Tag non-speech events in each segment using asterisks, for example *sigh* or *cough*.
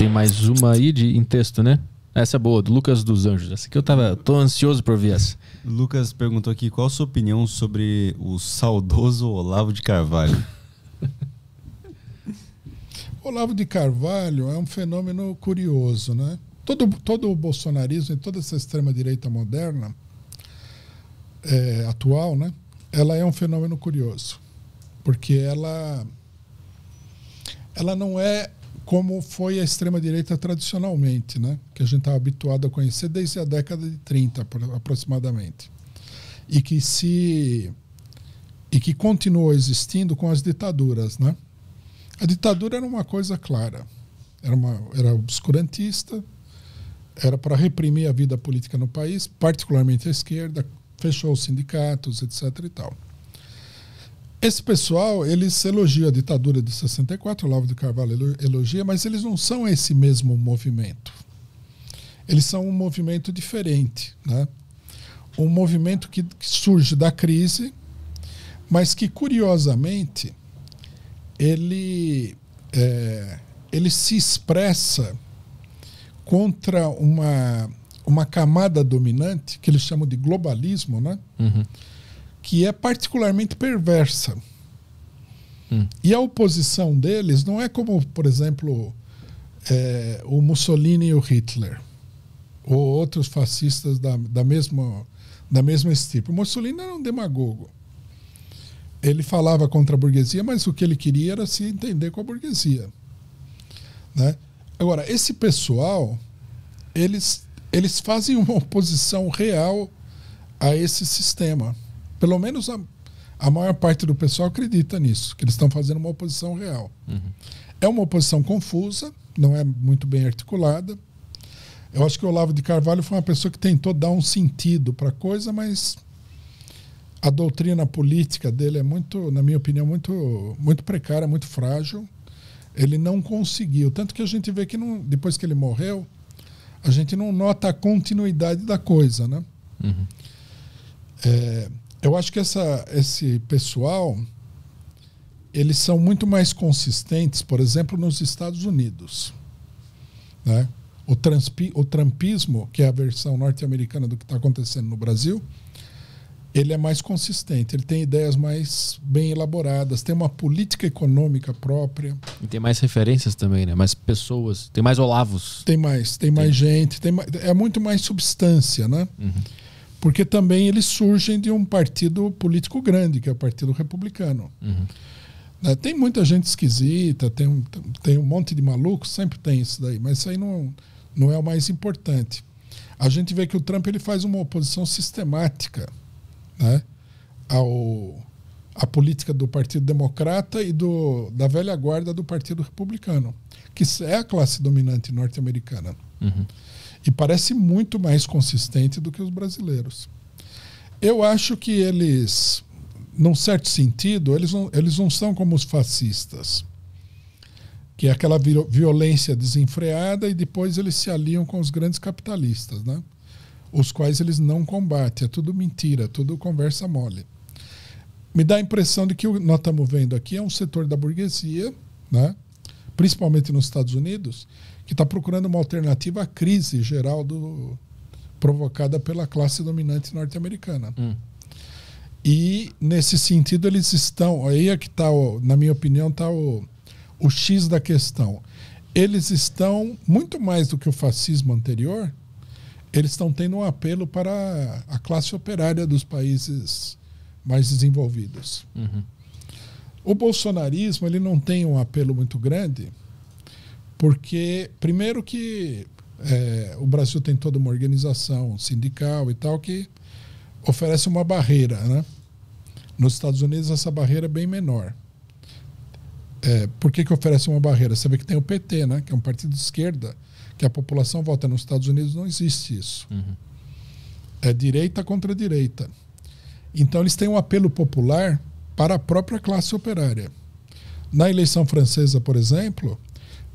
Tem mais uma aí de, em texto, né? Essa é boa, do Lucas dos Anjos. Essa aqui eu tava, tô ansioso por ver essa. Lucas perguntou aqui qual a sua opinião sobre o saudoso Olavo de Carvalho. *laughs* Olavo de Carvalho é um fenômeno curioso, né? Todo, todo o bolsonarismo e toda essa extrema-direita moderna, é, atual, né? Ela é um fenômeno curioso, porque ela, ela não é como foi a extrema-direita tradicionalmente, né? que a gente está habituado a conhecer desde a década de 30 aproximadamente. E que se e que continuou existindo com as ditaduras, né? A ditadura era uma coisa clara. Era uma era obscurantista, era para reprimir a vida política no país, particularmente a esquerda, fechou os sindicatos, etc e tal. Esse pessoal, eles elogiam a ditadura de 64, o Lavo de Carvalho elogia, mas eles não são esse mesmo movimento. Eles são um movimento diferente, né? Um movimento que, surge da crise, mas que curiosamente ele é, ele se expressa contra uma uma camada dominante que eles chamam de globalismo, né? Uhum que é particularmente perversa. Hum. E a oposição deles não é como, por exemplo, é, o Mussolini e o Hitler, ou outros fascistas da, da, mesma, da mesma estirpe. O Mussolini era um demagogo. Ele falava contra a burguesia, mas o que ele queria era se entender com a burguesia. Né? Agora, esse pessoal, eles, eles fazem uma oposição real a esse sistema. Pelo menos a, a maior parte do pessoal acredita nisso, que eles estão fazendo uma oposição real. Uhum. É uma oposição confusa, não é muito bem articulada. Eu acho que o Olavo de Carvalho foi uma pessoa que tentou dar um sentido para a coisa, mas a doutrina política dele é muito, na minha opinião, muito, muito precária, muito frágil. Ele não conseguiu. Tanto que a gente vê que não, depois que ele morreu, a gente não nota a continuidade da coisa. Né? Uhum. É, eu acho que essa, esse pessoal eles são muito mais consistentes, por exemplo, nos Estados Unidos. Né? O, transpi, o trumpismo, que é a versão norte-americana do que está acontecendo no Brasil, ele é mais consistente, ele tem ideias mais bem elaboradas, tem uma política econômica própria. E tem mais referências também, né? Mais pessoas, tem mais olavos. Tem mais, tem, tem. mais gente, tem, mais, é muito mais substância, né? Uhum porque também eles surgem de um partido político grande, que é o Partido Republicano. Uhum. Né? Tem muita gente esquisita, tem um, tem um monte de malucos sempre tem isso daí, mas isso aí não, não é o mais importante. A gente vê que o Trump ele faz uma oposição sistemática né? ao, à política do Partido Democrata e do, da velha guarda do Partido Republicano, que é a classe dominante norte-americana. Uhum. E parece muito mais consistente do que os brasileiros. Eu acho que eles, num certo sentido, eles não, eles não são como os fascistas, que é aquela violência desenfreada e depois eles se aliam com os grandes capitalistas, né? os quais eles não combatem. É tudo mentira, tudo conversa mole. Me dá a impressão de que o que nós estamos vendo aqui é um setor da burguesia, né? principalmente nos Estados Unidos, que está procurando uma alternativa à crise geral do, provocada pela classe dominante norte-americana. Hum. E, nesse sentido, eles estão. Aí é que está, na minha opinião, está o, o X da questão. Eles estão, muito mais do que o fascismo anterior, eles estão tendo um apelo para a classe operária dos países mais desenvolvidos. Uhum. O bolsonarismo ele não tem um apelo muito grande, porque, primeiro, que é, o Brasil tem toda uma organização sindical e tal que oferece uma barreira. Né? Nos Estados Unidos, essa barreira é bem menor. É, por que, que oferece uma barreira? Você vê que tem o PT, né? que é um partido de esquerda, que a população vota nos Estados Unidos, não existe isso. Uhum. É direita contra direita. Então, eles têm um apelo popular para a própria classe operária. Na eleição francesa, por exemplo,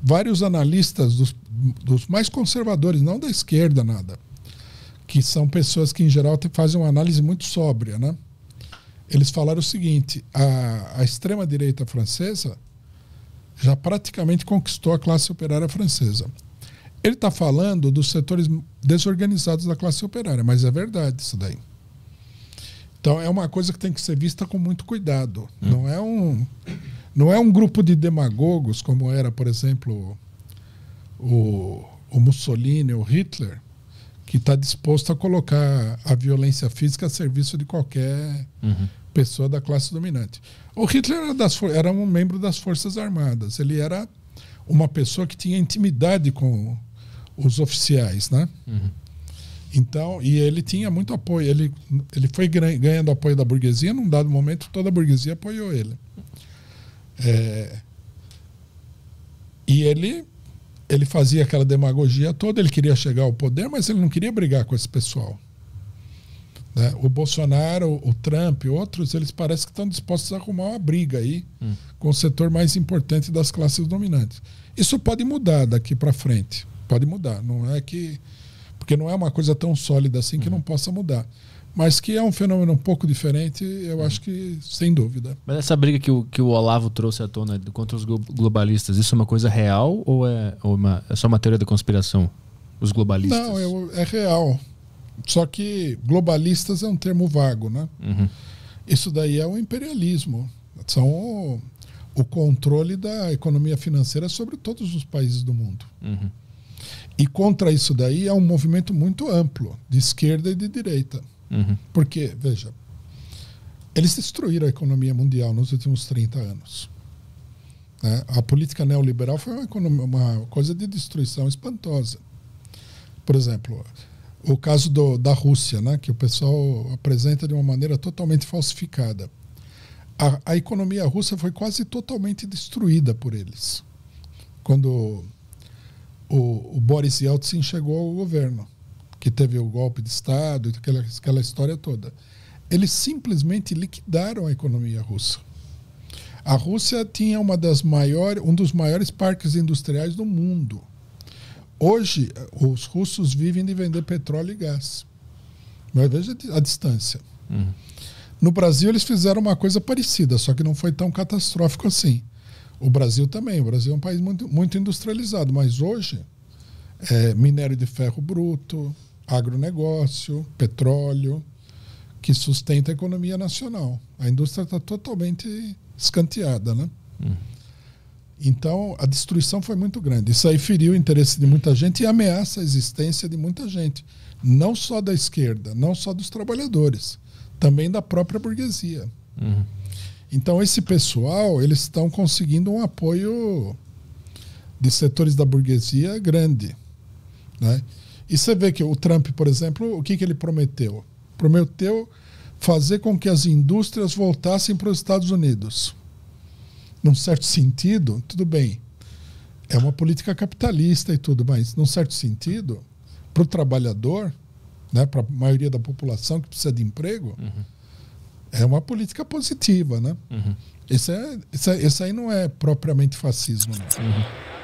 vários analistas dos, dos mais conservadores, não da esquerda nada, que são pessoas que em geral fazem uma análise muito sóbria, né? Eles falaram o seguinte: a, a extrema direita francesa já praticamente conquistou a classe operária francesa. Ele está falando dos setores desorganizados da classe operária, mas é verdade isso daí. Então é uma coisa que tem que ser vista com muito cuidado. Hum. Não é um não é um grupo de demagogos como era, por exemplo, o, o Mussolini, o Hitler, que está disposto a colocar a violência física a serviço de qualquer uhum. pessoa da classe dominante. O Hitler era, das, era um membro das Forças Armadas. Ele era uma pessoa que tinha intimidade com os oficiais, né? Uhum. Então, e ele tinha muito apoio. Ele, ele foi ganhando apoio da burguesia. Num dado momento, toda a burguesia apoiou ele. É, e ele, ele fazia aquela demagogia toda. Ele queria chegar ao poder, mas ele não queria brigar com esse pessoal. Né? O Bolsonaro, o Trump e outros, eles parecem que estão dispostos a arrumar uma briga aí hum. com o setor mais importante das classes dominantes. Isso pode mudar daqui para frente. Pode mudar. Não é que porque não é uma coisa tão sólida assim que uhum. não possa mudar. Mas que é um fenômeno um pouco diferente, eu acho que sem dúvida. Mas essa briga que o, que o Olavo trouxe à tona contra os globalistas, isso é uma coisa real ou é, ou uma, é só uma teoria da conspiração? Os globalistas? Não, é, é real. Só que globalistas é um termo vago, né? Uhum. Isso daí é o imperialismo. São o, o, controle da economia financeira sobre todos os países do mundo. Uhum. E contra isso daí é um movimento muito amplo, de esquerda e de direita. Uhum. Porque, veja, eles destruíram a economia mundial nos últimos 30 anos. Né? A política neoliberal foi uma, economia, uma, coisa de destruição espantosa. Por exemplo, o caso do, da Rússia, né? que o pessoal apresenta de uma maneira totalmente falsificada. A, a economia russa foi quase totalmente destruída por eles. Quando o, o Boris Yeltsin chegou ao governo, que teve o golpe de Estado, aquela, aquela história toda. Eles simplesmente liquidaram a economia russa. A Rússia tinha uma das maiores, um dos maiores parques industriais do mundo. Hoje, os russos vivem de vender petróleo e gás. Mas veja a distância. Uhum. No Brasil, eles fizeram uma coisa parecida, só que não foi tão catastrófico assim. O Brasil também. O Brasil é um país muito, muito industrializado, mas hoje é minério de ferro bruto, agronegócio, petróleo, que sustenta a economia nacional. A indústria está totalmente escanteada, né? Hum. Então, a destruição foi muito grande. Isso aí feriu o interesse de muita gente e ameaça a existência de muita gente. Não só da esquerda, não só dos trabalhadores, também da própria burguesia. Uhum. Então, esse pessoal, eles estão conseguindo um apoio de setores da burguesia grande. Né? E você vê que o Trump, por exemplo, o que, que ele prometeu? Prometeu fazer com que as indústrias voltassem para os Estados Unidos. Num certo sentido, tudo bem, é uma política capitalista e tudo, mas num certo sentido, para o trabalhador, né, para a maioria da população que precisa de emprego, uhum é uma política positiva, né? Uhum. Esse, é, esse, esse é, aí não é propriamente fascismo. Uhum.